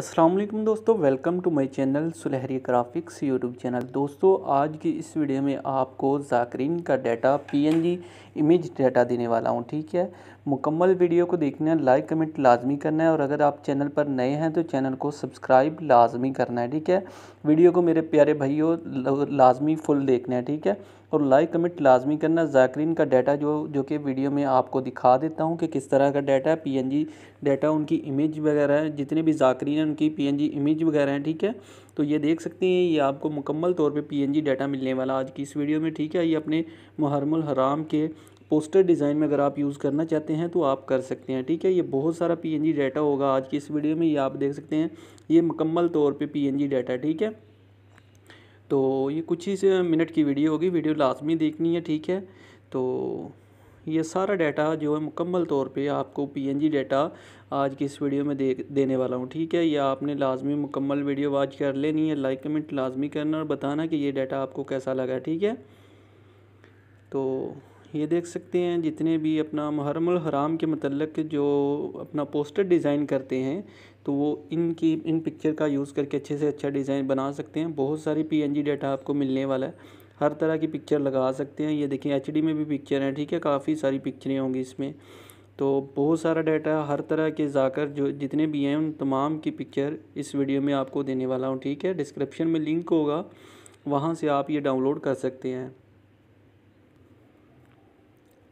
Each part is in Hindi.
असलम दोस्तों welcome to my channel Sulehri graphics YouTube channel दोस्तों आज की इस वीडियो में आपको जाकरीन का डाटा पी इमेज डाटा देने वाला हूँ ठीक है मुकम्मल वीडियो को देखना है लाइक कमेंट लाजमी करना है और अगर आप चैनल पर नए हैं तो चैनल को सब्सक्राइब लाजमी करना है ठीक है वीडियो को मेरे प्यारे भाइयों लाजमी फुल देखना है ठीक है और लाइक कमेंट लाजमी करना ज़ाकरीन का डाटा जो जो कि वीडियो में आपको दिखा देता हूँ कि किस तरह का डाटा है पी डाटा उनकी इमेज वगैरह है जितने भी ज़ाकरीन हैं उनकी पी इमेज वगैरह हैं ठीक है तो ये देख सकते हैं ये आपको मुकम्मल तौर पे पी डाटा मिलने वाला आज की इस वीडियो में ठीक है ये अपने मुहरमल हराम के पोस्टर डिज़ाइन में अगर आप यूज़ करना चाहते हैं तो आप कर सकते हैं ठीक है ये बहुत सारा पीएनजी डाटा होगा आज की इस वीडियो में ये आप देख सकते हैं ये मुकम्मल तौर पर पीएनजी डाटा ठीक है तो ये कुछ ही से मिनट की वीडियो होगी वीडियो लाजमी देखनी है ठीक है तो ये सारा डाटा जो है मुकम्मल तौर पे आपको पीएनजी डाटा आज की इस वीडियो में दे देने वाला हूँ ठीक है या आपने लाजमी मुकम्मल वीडियो वाच कर लेनी है लाइक कमेंट लाजमी करना और बताना कि ये डाटा आपको कैसा लगा ठीक है तो ये देख सकते हैं जितने भी अपना मुहरम हराम के मतलब जो अपना पोस्टर डिज़ाइन करते हैं तो वो इनकी इन पिक्चर का यूज़ करके अच्छे से अच्छा डिज़ाइन बना सकते हैं बहुत सारी पीएनजी डाटा आपको मिलने वाला है हर तरह की पिक्चर लगा सकते हैं ये देखें एच में भी पिक्चर हैं ठीक है काफ़ी सारी पिक्चरें होंगी इसमें तो बहुत सारा डाटा हर तरह के जाकर जो जितने भी हैं उन तमाम की पिक्चर इस वीडियो में आपको देने वाला हूँ ठीक है डिस्क्रिप्शन में लिंक होगा वहाँ से आप ये डाउनलोड कर सकते हैं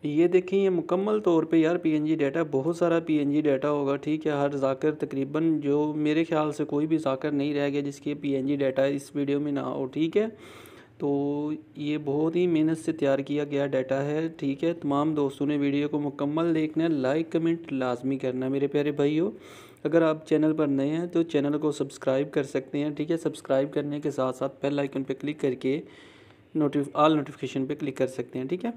ये देखें ये मुकम्मल तौर पे यार पीएनजी डाटा बहुत सारा पीएनजी डाटा होगा ठीक है हर जाकर तकरीबन जो मेरे ख्याल से कोई भी जाकर नहीं रह गया जिसके पीएनजी डाटा इस वीडियो में ना हो ठीक है तो ये बहुत ही मेहनत से तैयार किया गया डाटा है ठीक है तमाम दोस्तों ने वीडियो को मुकम्मल देखना लाइक कमेंट लाजमी करना मेरे प्यारे भाई अगर आप चैनल पर नए हैं तो चैनल को सब्सक्राइब कर सकते हैं ठीक है सब्सक्राइब करने के साथ साथ बेल आइकन पर क्लिक करके नोटिफ आल नोटिफिकेशन पर क्लिक कर सकते हैं ठीक है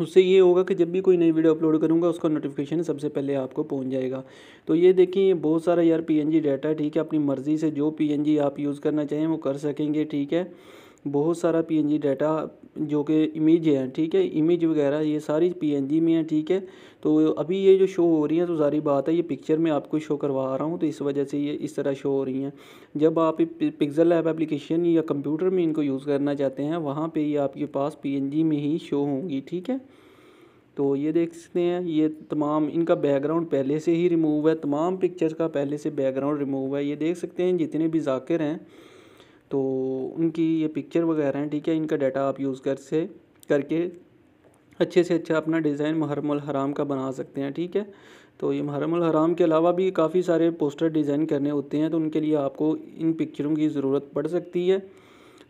उससे ये होगा कि जब भी कोई नई वीडियो अपलोड करूँगा उसका नोटिफिकेशन सबसे पहले आपको पहुँच जाएगा तो ये देखिए बहुत सारा यार जी डाटा ठीक है अपनी मर्ज़ी से जो जी आप यूज़ करना चाहें वो कर सकेंगे ठीक है बहुत सारा पीएनजी डाटा जो कि इमेज है ठीक है इमेज वगैरह ये सारी पीएनजी में है ठीक है तो अभी ये जो शो हो रही हैं तो सारी बात है ये पिक्चर में आपको शो करवा रहा हूँ तो इस वजह से ये इस तरह शो हो रही हैं जब आप पिक्जल ऐप एप्लीकेशन या कंप्यूटर में इनको यूज़ करना चाहते हैं वहाँ पर ये आपके पास पी में ही शो होंगी ठीक है तो ये देख सकते हैं ये तमाम इनका बैकग्राउंड पहले से ही रिमूव है तमाम पिक्चर्स का पहले से बैकग्राउंड रिमूव है ये देख सकते हैं जितने भी जाकिर हैं तो उनकी ये पिक्चर वगैरह हैं ठीक है इनका डाटा आप यूज़ कर से करके अच्छे से अच्छा अपना डिज़ाइन मुहरम हराम का बना सकते हैं ठीक है तो ये महरम हराम के अलावा भी काफ़ी सारे पोस्टर डिज़ाइन करने होते हैं तो उनके लिए आपको इन पिक्चरों की ज़रूरत पड़ सकती है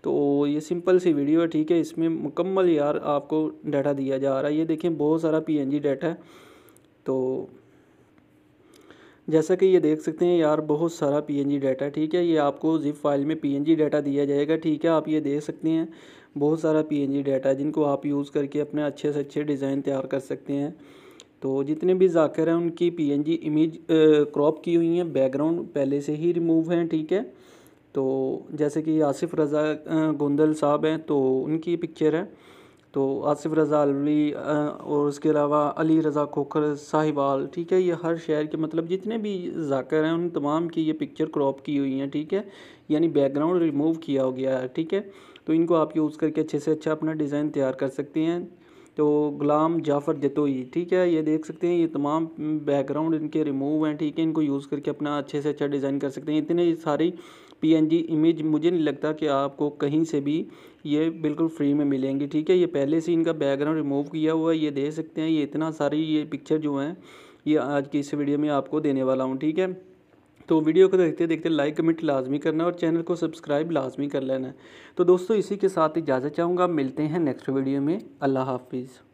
तो ये सिंपल सी वीडियो है ठीक है इसमें मुकम्मल यार आपको डाटा दिया जा रहा है ये देखें बहुत सारा जी डाटा है तो जैसा कि ये देख सकते हैं यार बहुत सारा पीएनजी डाटा ठीक है ये आपको जिप फाइल में पीएनजी डाटा दिया जाएगा ठीक है आप ये देख सकते हैं बहुत सारा पीएनजी डाटा जिनको आप यूज़ करके अपने अच्छे से अच्छे डिज़ाइन तैयार कर सकते हैं तो जितने भी जाकर हैं उनकी पीएनजी इमेज क्रॉप की हुई हैं बैकग्राउंड पहले से ही रिमूव हैं ठीक है तो जैसे कि आसिफ रज़ा गोंदल साहब हैं तो उनकी पिक्चर है तो आसिफ रज़ा अलवी और उसके अलावा अली रज़ा खोखर साहिवाल ठीक है ये हर शहर के मतलब जितने भी जाकर हैं उन तमाम की ये पिक्चर क्रॉप की हुई हैं ठीक है यानी बैकग्राउंड रिमूव किया हो गया है ठीक है तो इनको आप यूज़ करके अच्छे से अच्छा अपना डिज़ाइन तैयार कर सकते हैं तो गुलाम जाफ़र जतोई ठीक है ये देख सकते हैं ये तमाम बैकग्राउंड इनके रिमूव हैं ठीक है इनको यूज़ करके अपना अच्छे से अच्छा डिज़ाइन कर सकते हैं इतने सारी पी इमेज मुझे नहीं लगता कि आपको कहीं से भी ये बिल्कुल फ्री में मिलेंगी ठीक है ये पहले से इनका बैकग्राउंड रिमूव किया हुआ है ये देख सकते हैं ये इतना सारी ये पिक्चर जो हैं ये आज की इस वीडियो में आपको देने वाला हूँ ठीक है तो वीडियो को देखते देखते लाइक कमेंट लाजमी करना और चैनल को सब्सक्राइब लाजमी कर लेना तो दोस्तों इसी के साथ इजाज़त चाहूँगा मिलते हैं नेक्स्ट वीडियो में अल्लाह हाफिज़